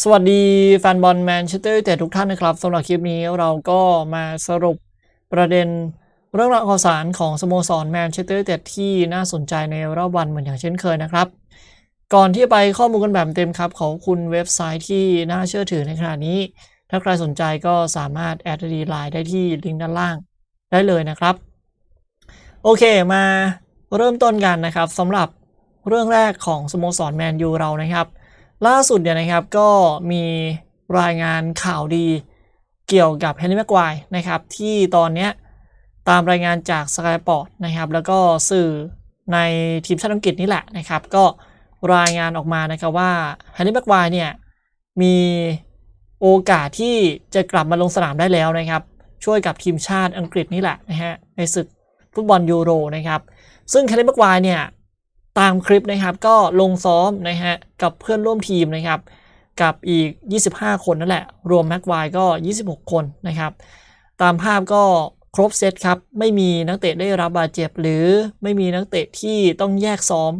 สวัสดี แฟนบอลแมนเชสเตอร์ยูไนเต็ดทุกท่านนะครับสำหรับคลิปนี้เราก็มาสรุปประเด็นเรื่องราวข่าวสารของสโมสรแมนเชสเตอร์ยูไนเต็ดที่น่าสนใจในรอบวันเหมือนอย่างเช่นเคยนะครับ ก่อนที่ไปข้อมูลกันแบบเต็มครับของคุณเว็บไซต์ที่น่าเชื่อถือในขณะนี้ ถ้าใครสนใจก็สามารถแอดดีไลน์ได้ที่ลิงก์ด้านล่างได้เลยนะครับ โอเค มาเริ่มต้นกันนะครับสำหรับเรื่องแรกของสโมสรแมนยูเรานะครับล่าสุดเนี่ยนะครับก็มีรายงานข่าวดีเกี่ยวกับเฮนรี่แม็กวายนะครับที่ตอนเนี้ยตามรายงานจากสกายปอร์ตนะครับแล้วก็สื่อในทีมชาติอังกฤษนี่แหละนะครับก็รายงานออกมานะครับว่าเฮนรี่แม็กวายเนี่ยมีโอกาสที่จะกลับมาลงสนามได้แล้วนะครับช่วยกับทีมชาติอังกฤษนี่แหละนะฮะในศึกฟุตบอลยูโรนะครับซึ่งแคนร่แม็กควเนี่ยตามคลิปนะครับก็ลงซ้อมนะฮะกับเพื่อนร่วมทีมนะครับ กับอีก 25 คนนั่นแหละรวมแม็กไวก็ 26 คนนะครับ ตามภาพก็ครบเซตครับไม่มีนักเตะได้รับบาดเจ็บหรือไม่มีนักเตะที่ต้องแยกซ้อม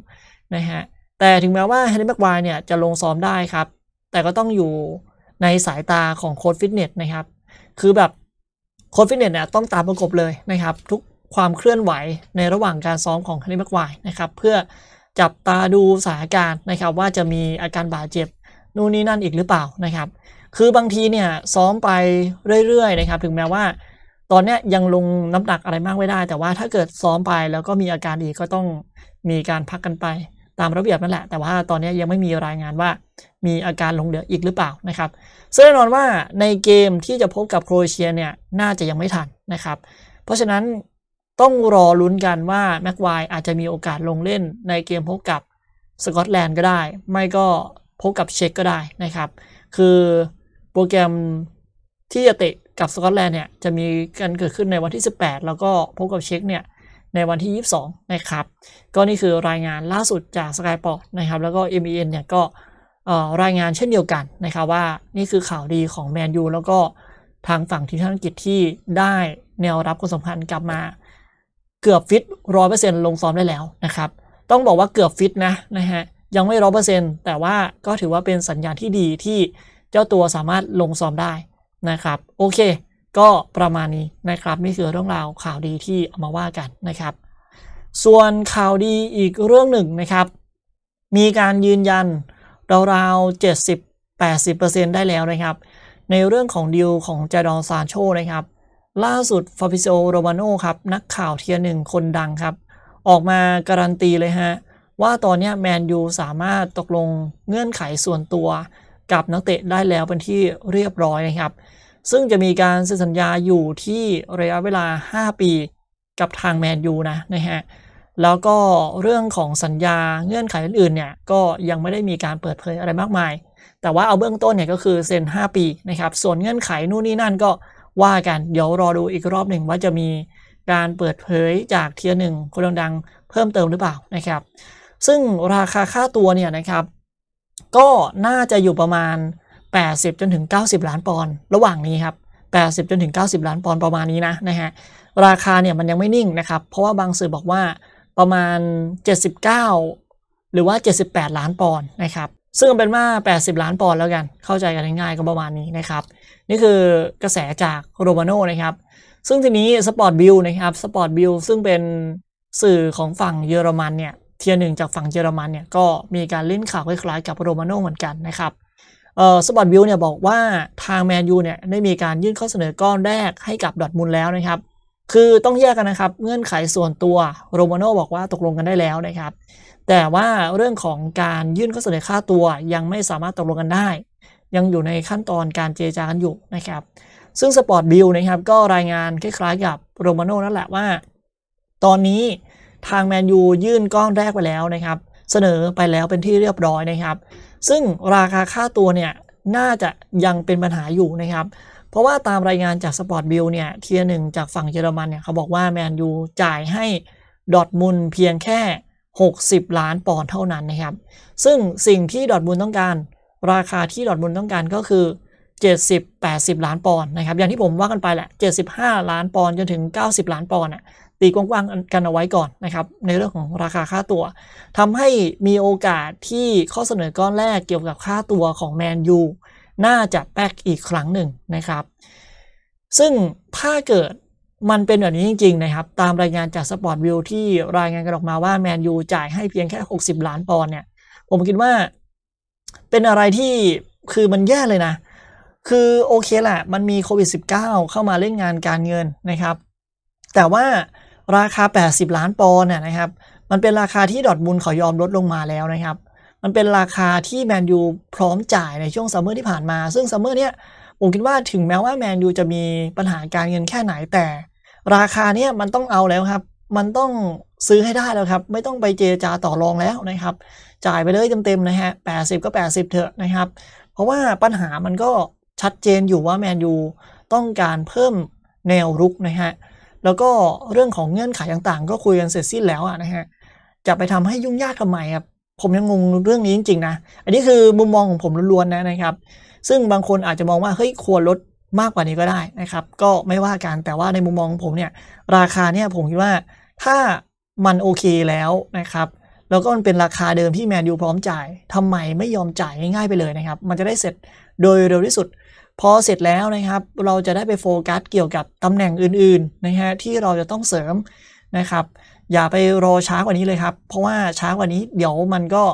นะฮะแต่ถึงแม้ว่าแฮร์รี่แม็กไวเนี่ยจะลงซ้อมได้ครับ แต่ก็ต้องอยู่ในสายตาของโค้ชฟิตเนสนะครับ คือแบบโค้ชฟิตเนสเนี่ยต้องตามประกบเลยนะครับทุกความเคลื่อนไหวในระหว่างการซ้อมของแฮร์รี่แม็กควายนะครับ เพื่อจับตาดูสถานการณ์นะครับ ว่าจะมีอาการบาดเจ็บนู่นนี่นั่นอีกหรือเปล่านะครับ คือบางทีเนี่ยซ้อมไปเรื่อยๆนะครับถึงแม้ว่า ตอนนี้ยังลงน้ำหนักอะไรมากไม่ได้ แต่ว่าถ้าเกิดซ้อมไปแล้วก็มีอาการอีกก็ต้องมีการพักกันไปตามระเบียบนั่นแหละ แต่ว่าตอนนี้ยังไม่มีรายงานว่ามีอาการลงเหลืออีกหรือเปล่านะครับ ซึ่งแน่นอนว่าในเกมที่จะพบกับโครเอเชียเนี่ยน่าจะยังไม่ทันนะครับ เพราะฉะนั้นต้องรอลุ้นกันว่าแม็กไวอาจจะมีโอกาสลงเล่นในเกมพบกับสกอตแลนด์ก็ได้ ไม่ก็พบกับเช็กก็ได้นะครับ คือโปรแกรมที่จะเตะกับสกอตแลนด์เนี่ยจะมีการเกิดขึ้นในวันที่ 18 แล้วก็พบกับเช็กเนี่ยในวันที่ 22นะครับก็นี่คือรายงานล่าสุดจากสกายป o r ตนะครับแล้วก็ MEN เนี่ยก็รายงานเช่นเดียวกันนะครับว่านี่คือข่าวดีของแมนยูแล้วก็ทางฝั่งทีมชาติอังกฤษที่ได้แนวรับคนสำคัญกลับมาเกือบฟิตร้อยเปอร์เซ็นต์ลงซ้อมได้แล้วนะครับ ต้องบอกว่าเกือบฟิตนะนะฮะยังไม่ร้อยเปอร์เซ็นต์แต่ว่าก็ถือว่าเป็นสัญญาณที่ดีที่เจ้าตัวสามารถลงซ้อมได้นะครับ โอเค ก็ประมาณนี้นะครับนี่คือเรื่องราวข่าวดีที่เอามาว่ากันนะครับ ส่วนข่าวดีอีกเรื่องหนึ่งนะครับ มีการยืนยันราวๆ70-80%ได้แล้วนะครับ ในเรื่องของดีลของจดอนซานโชนะครับล่าสุดฟาบิโซโรมาโนครับ นักข่าวเทียหนึ่งคนดังครับ ออกมาการันตีเลยฮะ ว่าตอนนี้แมนยูสามารถตกลงเงื่อนไขส่วนตัวกับนักเตะได้แล้วเป็นที่เรียบร้อยนะครับ ซึ่งจะมีการเซ็นสัญญาอยู่ที่ระยะเวลา 5 ปีกับทางแมนยูนะนะฮะ แล้วก็เรื่องของสัญญาเงื่อนไขอื่นๆเนี่ย ก็ยังไม่ได้มีการเปิดเผยอะไรมากมาย แต่ว่าเอาเบื้องต้นเนี่ยก็คือเซ็น5ปีนะครับส่วนเงื่อนไขนู่นนี่นั่นก็ว่ากัน เดี๋ยวรอดูอีกรอบหนึ่งว่าจะมีการเปิดเผยจากเทียร์หนึ่งคนดังๆเพิ่มเติมหรือเปล่านะครับ ซึ่งราคาค่าตัวเนี่ยนะครับ ก็น่าจะอยู่ประมาณ 80 จนถึง 90 ล้านปอนด์ ระหว่างนี้ครับ 80 จนถึง 90 ล้านปอนด์ประมาณนี้นะนะฮะ ราคาเนี่ยมันยังไม่นิ่งนะครับ เพราะว่าบางสื่อบอกว่าประมาณ 79 หรือว่า 78 ล้านปอนด์นะครับซึ่งเป็นว่า80 ล้านปอนด์แล้วกัน เข้าใจกันง่ายๆ ก็ประมาณนี้นะครับ นี่คือกระแสจากโรมาโน่นะครับ ซึ่งทีนี้สปอร์ตบิลนะครับสปอร์ตบิลซึ่งเป็นสื่อของฝั่งเยอรมันเนี่ย เทียหนึ่งจากฝั่งเยอรมันเนี่ยก็มีการเล่นข่าวคล้ายๆ กับโรมาโน่เหมือนกันนะครับ เอ่อสปอร์ตบิลเนี่ยบอกว่าทางแมนยูเนี่ยได้มีการยื่นข้อเสนอก้อนแรกให้กับดอทมุลแล้วนะครับคือต้องแยกกันนะครับ เงื่อนไขส่วนตัวโรมาโนบอกว่าตกลงกันได้แล้วนะครับ แต่ว่าเรื่องของการยื่นข้อเสนอค่าตัว ยังไม่สามารถตกลงกันได้ ยังอยู่ในขั้นตอนการเจรจากันอยู่นะครับซึ่งสปอร์ตบิลนะครับ ก็รายงานคล้ายๆกับโรมาโนนั่นแหละว่า ตอนนี้ทางแมนยูยื่นก้อนแรกไปแล้วนะครับเสนอไปแล้วเป็นที่เรียบร้อยนะครับ ซึ่งราคาค่าตัวเนี่ยน่าจะยังเป็นปัญหาอยู่นะครับเพราะว่าตามรายงานจากสปอร์ตบิลเนี่ยเทียหนึ่งจากฝั่งเยอรมันเนี่ยเขาบอกว่าแมนยูจ่ายให้ ดอทมุลเพียงแค่ 60 ล้านปอนด์เท่านั้นนะครับซึ่งสิ่งที่ดอทมุลต้องการ ราคาที่ดอทมุลต้องการก็คือ 70-80 ล้านปอนด์นะครับอย่างที่ผมว่ากันไปแหละ 75 ล้านปอนด์จนถึง 90 ล้านปอนด์ตีกว้างๆกันเอาไว้ก่อนนะครับในเรื่องของราคาค่าตัว ทำให้มีโอกาสที่ข้อเสนอก้อนแรกเกี่ยวกับค่าตัวของแมนยูน่าจะแบกอีกครั้งหนึ่งนะครับ ซึ่งถ้าเกิดมันเป็นแบบนี้จริงๆนะครับ ตามรายงานจากสปอร์ตวิวที่รายงานกันออกมาว่าแมนยูจ่ายให้เพียงแค่ 60 ล้านปอนด์เนี่ย ผมคิดว่าเป็นอะไรที่คือมันแย่เลยนะ คือโอเคแหละมันมีโควิด -19 เข้ามาเล่นงานการเงินนะครับ แต่ว่าราคา 80 ล้านปอนด์เนี่ยนะครับ มันเป็นราคาที่ดอทบุลขอยอมลดลงมาแล้วนะครับมันเป็นราคาที่แมนยูพร้อมจ่ายในช่วงซัมเมอร์ที่ผ่านมา ซึ่งซัมเมอร์เนี้ยผมคิดว่าถึงแม้ว่าแมนยูจะมีปัญหาการเงินแค่ไหนแต่ ราคาเนี้ยมันต้องเอาแล้วครับ มันต้องซื้อให้ได้แล้วครับ ไม่ต้องไปเจจาต่อรองแล้วนะครับจ่ายไปเลย เต็มๆนะฮะแปดสิบก็แปดสิบเถอะนะครับ เพราะว่าปัญหามันก็ชัดเจนอยู่ว่าแมนยูต้องการเพิ่มแนวรุกนะฮะแล้วก็เรื่องของเงื่อนไขต่างๆ ก็คุยกันเสร็จสิ้นแล้วอะนะฮะจะไปทำให้ยุ่งยากทำไมครับผมยังงงเรื่องนี้จริงๆนะ อันนี้คือมุมมองของผมล้วนๆนะนะครับ ซึ่งบางคนอาจจะมองว่าเฮ้ยควรลดมากกว่านี้ก็ได้นะครับ ก็ไม่ว่ากันแต่ว่าในมุมมองผมเนี่ย ราคาเนี่ยผมคิดว่าถ้ามันโอเคแล้วนะครับ แล้วก็มันเป็นราคาเดิมที่แมนยูพร้อมจ่าย ทำไมไม่ยอมจ่ายง่าย ๆ ไปเลยนะครับ มันจะได้เสร็จโดยเร็วที่สุด พอเสร็จแล้วนะครับเราจะได้ไปโฟกัสเกี่ยวกับตำแหน่งอื่นๆนะฮะที่เราจะต้องเสริมนะครับอย่าไปรอช้ากว่านี้เลยครับ เพราะว่าช้ากว่านี้ เดี๋ยวมันก็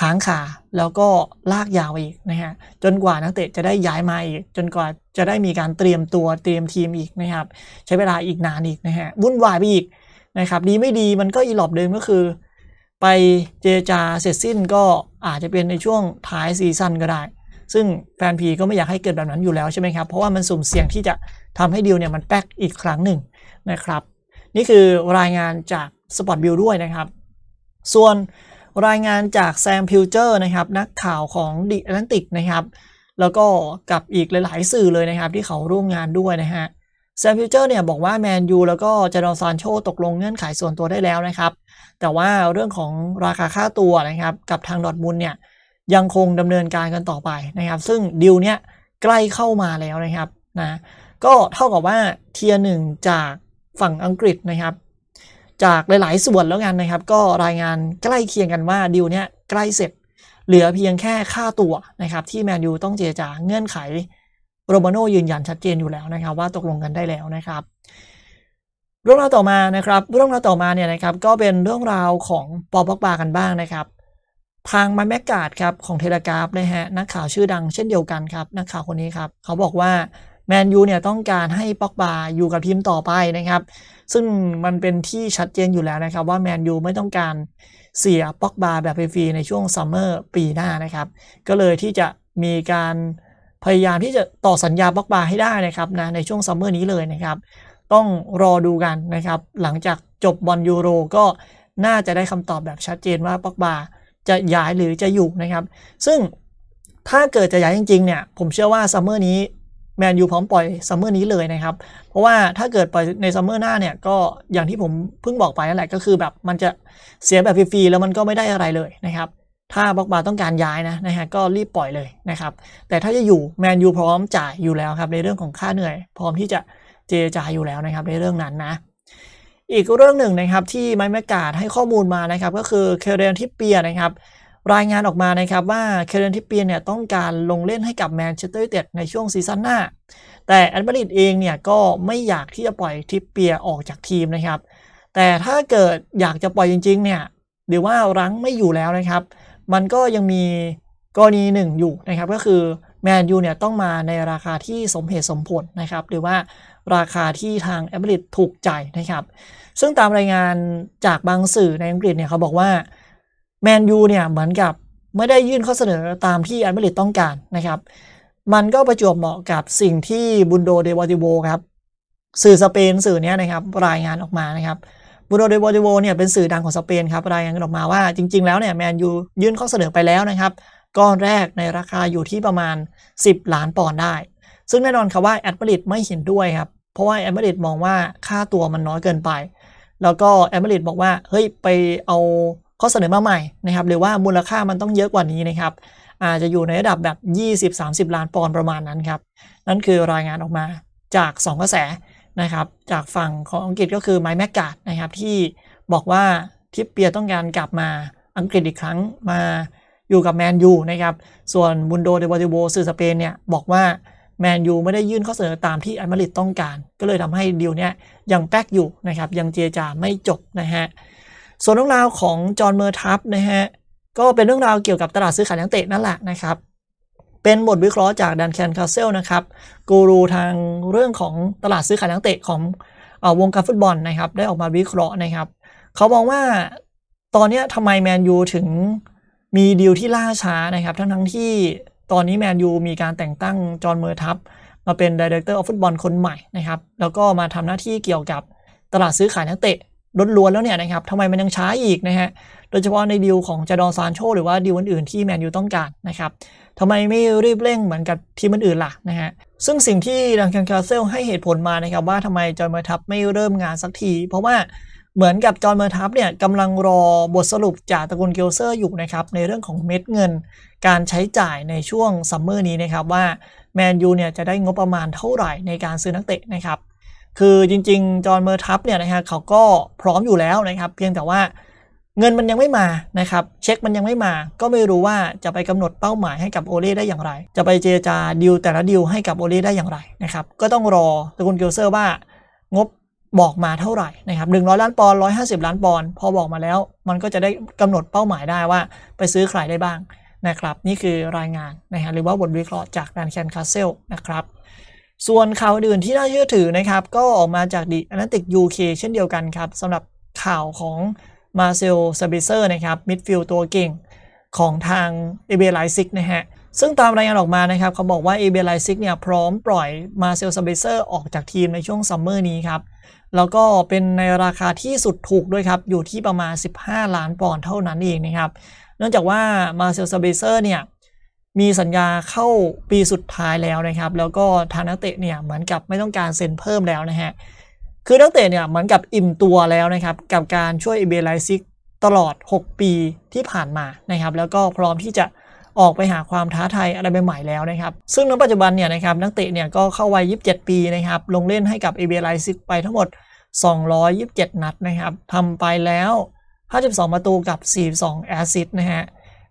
ค้างขาแล้วก็ลากยาวอีกนะฮะจนกว่านักเตะจะได้ย้ายมาอีกจนกว่าจะได้มีการเตรียมตัวเตรียมทีมอีกนะครับ ใช้เวลาอีกนานอีกนะฮะวุ่นวายไปอีกนะครับดีไม่ดีมันก็อีหลอบเดิมก็คือ ไปเจจาเสร็จสิ้นก็อาจจะเป็นในช่วงท้ายซีซั่นก็ได้ ซึ่งแฟนพีก็ไม่อยากให้เกิดแบบนั้นอยู่แล้วใช่ไหมครับเพราะว่ามันสุ่มเสี่ยงที่จะทำให้ดีลเนี่ยมันแป๊กอีกครั้งหนึ่งนะครับนี่คือรายงานจาก Spot View ด้วยนะครับ ส่วนรายงานจากแซมพิวเจอร์นะครับ นักข่าวของดิแอตนติกนะครับ แล้วก็กับอีกหลายๆ สื่อเลยนะครับ ที่เขาร่วมงานด้วยนะฮะ แซมพิวเจอร์เนี่ยบอกว่าแมนยูแล้วก็เจรอนซานโชตกลงเงื่อนไขส่วนตัวได้แล้วนะครับ แต่ว่าเรื่องของราคาค่าตัวนะครับ กับทางดอทมุลเนี่ย ยังคงดำเนินการกันต่อไปนะครับ ซึ่งดิวเนี่ยใกล้เข้ามาแล้วนะครับนะก็เท่ากับว่าเทียร์หนึ่งจากฝั่งอังกฤษนะครับ จากหลาย ๆ ส่วนแล้วกันนะครับ ก็รายงานใกล้เคียงกันว่าดีลเนี้ยใกล้เสร็จเหลือเพียงแค่ค่าตัวนะครับ ที่แมนยูต้องเจรจาเงื่อนไขโรมาโนยืน ยันชัดเจนอยู่แล้วนะครับ ว่าตกลงกันได้แล้วนะครับเรื่องราวต่อมานะครับเรื่องราวต่อมาเนี่ยนะครับ ก็เป็นเรื่องราวของปอบ็อกบากันบ้างนะครับทางมาแมกกาดครับของเทเลกราฟนะฮะนักข่าวชื่อดังเช่นเดียวกันครับนักข่าวคนนี้ครับเขาบอกว่าแมนยูเนี่ยต้องการให้ป็อกบาอยู่กับทีมต่อไปนะครับ ซึ่งมันเป็นที่ชัดเจนอยู่แล้วนะครับ ว่าแมนยูไม่ต้องการเสียป็อกบาแบบฟรีในช่วงซัมเมอร์ปีหน้านะครับ ก็เลยที่จะมีการพยายามที่จะต่อสัญญาบ็อกบา ให้ได้นะครับนะในช่วงซัมเมอร์นี้เลยนะครับ ต้องรอดูกันนะครับ หลังจากจบบอลยูโรก็น่าจะได้คำตอบแบบชัดเจนว่าบ็อกบาจะย้ายหรือจะอยู่นะครับ ซึ่งถ้าเกิดจะย้ายจริง ๆเนี่ยผมเชื่อว่าซัมเมอร์นี้แมนยูพร้อมปล่อยซัมเมอร์นี้เลยนะครับเพราะว่าถ้าเกิดปล่อยในซัมเมอร์หน้าเนี่ย ก็อย่างที่ผมเพิ่งบอกไปนั่นแหละก็คือแบบมันจะเสียแบบฟรีๆแล้วมันก็ไม่ได้อะไรเลยนะครับ ถ้าบล็อกบาต้องการย้ายนะนะฮะก็รีบปล่อยเลยนะครับ แต่ถ้าจะอยู่แมนยูพร้อมจ่ายอยู่แล้วครับในเรื่องของค่าเหนื่อย พร้อมที่จะเจรจาอยู่แล้วนะครับ ในเรื่องนั้นนะ อีกเรื่องหนึ่งนะครับที่ไมค์แมกกาดให้ข้อมูลมานะครับ ก็คือเคเรนที่เปียนะครับรายงานออกมานะครับว่าเคเรนทิปเปียเนี่ยต้องการลงเล่นให้กับแมนเชสเตอร์ยูไนเต็ดในช่วงซีซั่นหน้า แต่แอนมาริดเองเนี่ยก็ไม่อยากที่จะปล่อยทิปเปียออกจากทีมนะครับแต่ถ้าเกิดอยากจะปล่อยจริงๆเนี่ยหรือว่ารั้งไม่อยู่แล้วนะครับ มันก็ยังมีกรณีหนึ่งอยู่นะครับก็คือแมนยูเนี่ยต้องมาในราคาที่สมเหตุสมผลนะครับหรือว่าราคาที่ทางแอมบริดถูกใจนะครับ ซึ่งตามรายงานจากบางสื่อในอังกฤษเนี่ยเขาบอกว่าแมนยูเนี่ยเหมือนกับไม่ได้ยื่นข้อเสนอตามที่อันเบริตต้องการนะครับ มันก็ประจวบเหมาะกับสิ่งที่บุนโดเดวอติโวครับ สื่อสเปนสื่อเนี้ยนะครับ รายงานออกมานะครับบุนโดเดวบติโวเนี่ยเป็นสื่อดังของสเปนครับรายงานกันออกมาว่าจริง ๆ แล้วเนี่ยแมนยูยื่นข้อเสนอไปแล้วนะครับ ก้อนแรกในราคาอยู่ที่ประมาณ 10 ล้านปอนด์ได้ ซึ่งแน่นอนครับว่าแอดมิริตไม่เห็นด้วยครับ เพราะว่าแอดมิริตมองว่าค่าตัวมันน้อยเกินไป แล้วก็แอดมิริตบอกว่าเฮ้ยไปเอาข้อเสนอมาใหม่นะครับหรือว่ามูลค่ามันต้องเยอะกว่านี้นะครับ อาจจะอยู่ในระดับแบบ 20-30 ล้านปอนด์ประมาณนั้นครับ นั่นคือรายงานออกมาจาก 2 กระแสนะครับ จากฝั่งของอังกฤษก็คือไมค์แมกกาดนะครับที่บอกว่าทิปเปียต้องการกลับมาอังกฤษอีกครั้งมาอยู่กับแมนยูนะครับส่วนบุนโดเดบติโบสื่อสเปนเนี่ย บอกว่าแมนยูไม่ได้ยื่นข้อเสนอตามที่อัลมาริตต้องการ ก็เลยทำให้ดีลเนี้ยยังแป๊กอยู่นะครับยังเจจาไม่จบนะฮะส่วนเรื่องราวของจอห์นเมอร์ทับนะฮะก็เป็นเรื่องราวเกี่ยวกับตลาดซื้อขายนักเตะนั่นแหละนะครับ เป็นบทวิเคราะห์จากดันแคนคาเซลนะครับกูรูทางเรื่องของตลาดซื้อขายนักเตะของอวงการฟุตบอลนะครับ ได้ออกมาวิเคราะห์นะครับเขาบอกว่าตอนนี้ทำไมแมนยูถึงมีดีลที่ล่าช้านะครับ ทั้งทั้งที่ตอนนี้แมนยูมีการแต่งตั้งจอห์นเมอร์ทับมาเป็นดีเรคเตอร์ออฟฟุตบอลคนใหม่นะครับแล้วก็มาทำหน้าที่เกี่ยวกับตลาดซื้อขายนักเตะล้วนแล้วเนี่ยนะครับทำไมมันยังช้าอีกนะฮะโดยเฉพาะในดีลของจดอนซานโช หรือว่าดีลอื่น ๆที่แมนยูต้องการนะครับทำไมไม่รีบเร่งเหมือนกับทีมอื่นๆล่ะนะฮะ ซึ่งสิ่งที่ดังคันคาเซลให้เหตุผลมานะครับ ว่าทำไมจอร์เมอร์ทับไม่เริ่มงานสักทีเพราะว่าเหมือนกับจอร์เมอร์ทับเนี่ยกำลังรอบทสรุปจากตระกูลเกลเซอร์อยู่นะครับในเรื่องของเม็ดเงิน การใช้จ่ายในช่วงซัมเมอร์นี้นะครับว่าแมนยูเนี่ยจะได้งบประมาณเท่าไหร่ในการซื้อนักเตะนะครับคือจริงๆจอห์นเมอร์ทัพเนี่ยนะฮะเขาก็พร้อมอยู่แล้วนะครับ เพียงแต่ว่า เงินมันยังไม่มานะครับ เช็คมันยังไม่มาก็ไม่รู้ว่าจะไปกำหนดเป้าหมายให้กับโอเล่ได้อย่างไร จะไปเจรจาดิวแต่ละดิวให้กับโอเล่ได้อย่างไรนะครับก็ต้องรอตะกุนเกลเซอร์ว่า งบบอกมาเท่าไหร่นะครับหนึ่งร้อยล้านปอนด์ร้อยห้าสิบล้านปอนด์พอบอกมาแล้วมันก็จะได้กำหนดเป้าหมายได้ว่าไปซื้อใครได้บ้างนะครับ นี่คือรายงานนะฮะหรือว่าบทวิเคราะห์จากแดนแคนคาเซลนะครับส่วนข่าวอื่นที่น่าเชื่อถือนะครับ ก็ออกมาจากดิแอตนติกยูเคเช่นเดียวกันครับสำหรับข่าวของมาเซลซาบิเซอร์นะครับมิดฟิลด์ตัวเก่งของทางเอเบไลซิกนะฮะ ซึ่งตามรายงานออกมานะครับเขาบอกว่าเอเบไลซิกเนี่ย พร้อมปล่อยมาเซลซาเบเซอร์ออกจากทีมในช่วงซัมเมอร์นี้ครับ แล้วก็เป็นในราคาที่สุดถูกด้วยครับ อยู่ที่ประมาณ 15 ล้านปอนด์เท่านั้นเองนะครับเนื่องจากว่ามาเซลซาเบเซอร์เนี่ยมีสัญญาเข้าปีสุดท้ายแล้วนะครับ แล้วก็ทางนักเตะเนี่ยเหมือนกับไม่ต้องการเซ็นเพิ่มแล้วนะฮะคือนักเตะเนี่ยเหมือนกับอิ่มตัวแล้วนะครับ กับการช่วยเอเบไลซิกตลอด 6 ปีที่ผ่านมานะครับ แล้วก็พร้อมที่จะออกไปหาความท้าทายอะไรใหม่ๆแล้วนะครับซึ่งในปัจจุบันเนี่ยนะครับ นักเตะเนี่ย ก็เข้าวัย27 ปีนะครับ ลงเล่นให้กับเอเบไลซิกไปทั้งหมด 227 นัดนะครับทำไปแล้ว 52ประตูกับ 42แอสซิสต์นะฮะ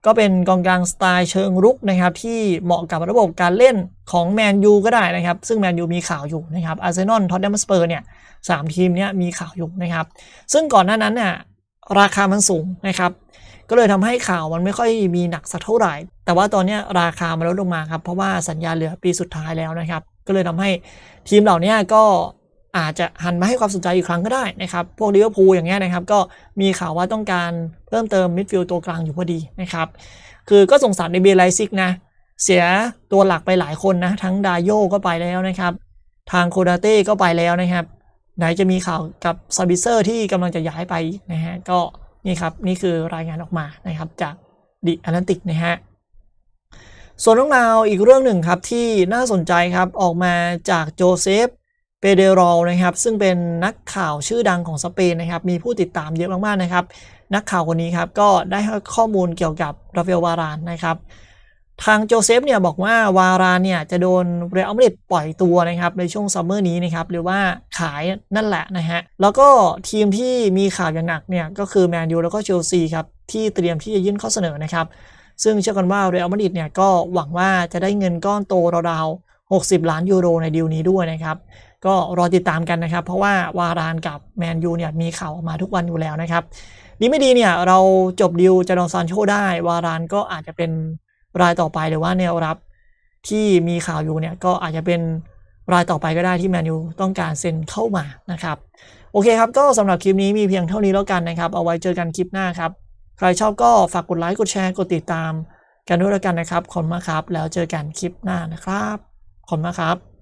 ก็เป็นกองกลางสไตล์เชิงรุกนะครับที่เหมาะกับระบบการเล่นของแมนยูก็ได้นะครับ ซึ่งแมนยูมีข่าวอยู่นะครับอาร์เซนอลท็อตแนมสเปอร์เนี่ยสามทีมเนี้ยมีข่าวอยู่นะครับ ซึ่งก่อนหน้านั้นเนี่ยราคามันสูงนะครับ ก็เลยทำให้ข่าวมันไม่ค่อยมีหนักสักเท่าไหร่ แต่ว่าตอนนี้ราคามันลดลงมาครับ เพราะว่าสัญญาเหลือปีสุดท้ายแล้วนะครับก็เลยทำให้ทีมเหล่านี้ก็อาจจะหันมาให้ความสนใจอีกครั้งก็ได้นะครับ พวกลิเวอร์พูลอย่างเงี้ยนะครับ ก็มีข่าวว่าต้องการเพิ่มเติมมิดฟิลด์ตัวกลางอยู่พอดีนะครับ คือก็สงสารในเบลไลซิกนะ เสียตัวหลักไปหลายคนนะ ทั้งดาโยก็ไปแล้วนะครับ ทางโคดาเต้ก็ไปแล้วนะครับ ไหนจะมีข่าวกับซาบิเซอร์ที่กำลังจะย้ายไปนะฮะ ก็นี่ครับ นี่คือรายงานออกมานะครับจากดิแอันติกนะฮะส่วนเรื่องราวอีกเรื่องหนึ่งครับที่น่าสนใจครับออกมาจากโจเซฟเปเดรอลนะครับ ซึ่งเป็นนักข่าวชื่อดังของสเปนนะครับ มีผู้ติดตามเยอะมากๆนะครับ นักข่าวคนนี้ครับ ก็ได้ให้ข้อมูลเกี่ยวกับราเฟลวารานนะครับ ทางโจเซฟเนี่ยบอกว่าวารานเนี่ย จะโดนเรอัลมาดริดปล่อยตัวนะครับ ในช่วงซัมเมอร์นี้นะครับ หรือว่าขายนั่นแหละนะฮะ แล้วก็ทีมที่มีข่าวอย่างหนักเนี่ย ก็คือแมนยูแล้วก็เชลซีครับที่เตรียมที่จะยื่นข้อเสนอนะครับซึ่งเชื่อกันว่าเรอัลมาดริดเนี่ยก็หวังว่าจะได้เงินก้อนโตราวๆ60 ล้านยูโรในดีลนี้ด้วยนะครับก็รอติดตามกันนะครับ เพราะว่าวารานกับแมนยูเนี่ยมีข่าวออกมาทุกวันอยู่แล้วนะครับดีไม่ดีเนี่ยเราจบดิวจะดองซานโชได้วารานก็อาจจะเป็นรายต่อไปหรือว่าแนวรับที่มีข่าวอยู่เนี่ยก็อาจจะเป็นรายต่อไปก็ได้ที่แมนยูต้องการเซ็นเข้ามานะครับ โอเคครับก็สำหรับคลิปนี้มีเพียงเท่านี้แล้วกันนะครับเอาไว้เจอกันคลิปหน้าครับใครชอบก็ฝากกดไลค์กดแชร์กดติดตามกันด้วยแล้วกันนะครับขอบคุณมากครับแล้วเจอกันคลิปหน้านะครับขอบคุณมากครับ